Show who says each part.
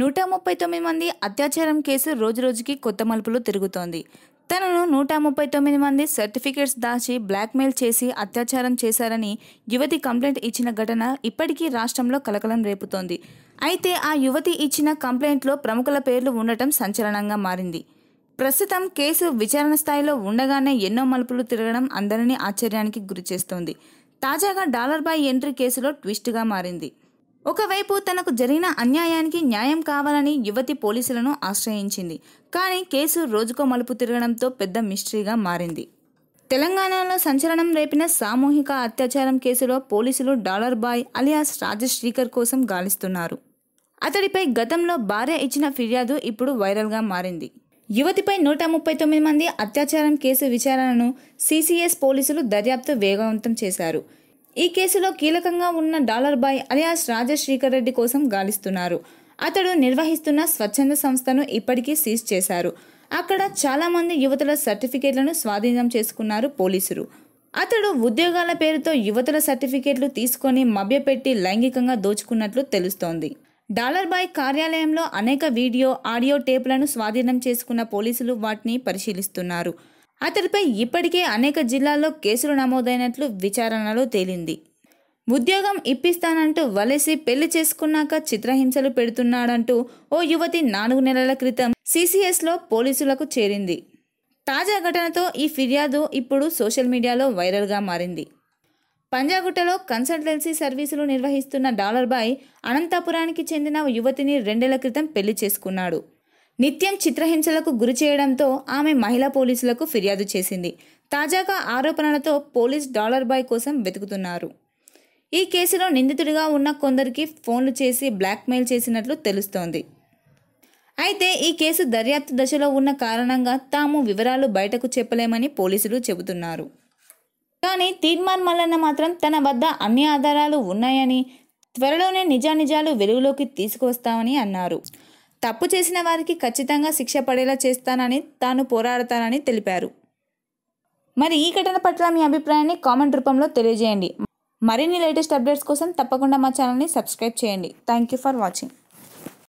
Speaker 1: నూట ముప్పై తొమ్మిది మంది అత్యాచారం కేసు రోజు రోజుకి కొత్త మలుపులు తిరుగుతోంది తనను నూట ముప్పై తొమ్మిది మంది సర్టిఫికేట్స్ దాచి బ్లాక్మెయిల్ చేసి అత్యాచారం చేశారని యువతి కంప్లైంట్ ఇచ్చిన ఘటన ఇప్పటికీ రాష్ట్రంలో కలకలం రేపుతోంది అయితే ఆ యువతి ఇచ్చిన కంప్లైంట్లో ప్రముఖుల పేర్లు ఉండటం సంచలనంగా మారింది ప్రస్తుతం కేసు విచారణ స్థాయిలో ఉండగానే ఎన్నో మలుపులు తిరగడం అందరినీ ఆశ్చర్యానికి గురిచేస్తోంది తాజాగా డాలర్ బాయ్ ఎంట్రీ కేసులో ట్విస్ట్గా మారింది ఒకవైపు తనకు జరిగిన అన్యాయానికి న్యాయం కావాలని యువతి పోలీసులను ఆశ్రయించింది కానీ కేసు రోజుకో మలుపు తిరగడంతో పెద్ద మిస్టరీగా మారింది తెలంగాణలో సంచలనం రేపిన సామూహిక అత్యాచారం కేసులో పోలీసులు డాలర్ బాయ్ అలియాస్ రాజశ్రీకర్ కోసం గాలిస్తున్నారు అతడిపై గతంలో భార్య ఇచ్చిన ఫిర్యాదు ఇప్పుడు వైరల్గా మారింది యువతిపై నూట ముప్పై తొమ్మిది మంది అత్యాచారం కేసు విచారణను సిసిఎస్ పోలీసులు దర్యాప్తు వేగవంతం చేశారు ఈ కేసులో కీలకంగా ఉన్న dollar boy alias Rajasekhar Reddy కోసం గాలిస్తున్నారు అతడు నిర్వహిస్తున్న స్వచ్ఛంద సంస్థను ఇప్పటికీ సీజ్ చేశారు అక్కడ చాలామంది యువతల సర్టిఫికేట్లను స్వాధీనం చేసుకున్నారు పోలీసులు అతడు ఉద్యోగాల పేరుతో యువతల సర్టిఫికేట్లు తీసుకొని మభ్యపెట్టి లైంగికంగా దోచుకున్నట్లు తెలుస్తోంది డాలర్ బాయ్ కార్యాలయంలో అనేక వీడియో ఆడియో టేపులను స్వాధీనం చేసుకున్న పోలీసులు వాటిని పరిశీలిస్తున్నారు అతడిపై ఇప్పటికే అనేక జిల్లాల్లో కేసులు నమోదైనట్లు విచారణలో తేలింది ఉద్యోగం ఇప్పిస్తానంటూ వలసి పెళ్లి చేసుకున్నాక చిత్రహింసలు పెడుతున్నాడంటూ ఓ యువతి నాలుగు నెలల క్రితం సిసిఎస్లో పోలీసులకు చేరింది తాజా ఘటనతో ఈ ఫిర్యాదు ఇప్పుడు సోషల్ మీడియాలో వైరల్గా మారింది పంజాగుట్టలో కన్సల్టెన్సీ సర్వీసులు నిర్వహిస్తున్న డాలర్ బాయ్ అనంతపురానికి చెందిన యువతిని రెండేళ్ల క్రితం పెళ్లి చేసుకున్నాడు నిత్యం చిత్రహింసలకు గురి చేయడంతో ఆమె మహిళా పోలీసులకు ఫిర్యాదు చేసింది తాజాగా ఆరోపణలతో పోలీస్ డాలర్ బాయ్ కోసం వెతుకుతున్నారు ఈ కేసులో నిందితుడిగా ఉన్న కొందరికి ఫోన్లు చేసి బ్లాక్మెయిల్ చేసినట్లు తెలుస్తోంది అయితే ఈ కేసు దర్యాప్తు దశలో ఉన్న కారణంగా తాము వివరాలు బయటకు చెప్పలేమని పోలీసులు చెబుతున్నారు కానీ తీర్మాన్ మల్లన్న మాత్రం తన వద్ద అన్ని ఆధారాలు ఉన్నాయని త్వరలోనే నిజానిజాలు వెలుగులోకి తీసుకువస్తామని అన్నారు తప్పు చేసిన వారికి ఖచ్చితంగా శిక్ష పడేలా చేస్తానని తాను పోరాడతానని తెలిపారు మరి ఈ ఘటన పట్ల మీ అభిప్రాయాన్ని కామెంట్ రూపంలో తెలియజేయండి మరిన్ని లేటెస్ట్ అప్డేట్స్ కోసం తప్పకుండా మా ఛానల్ని సబ్స్క్రైబ్ చేయండి థ్యాంక్ యూ ఫర్ వాచింగ్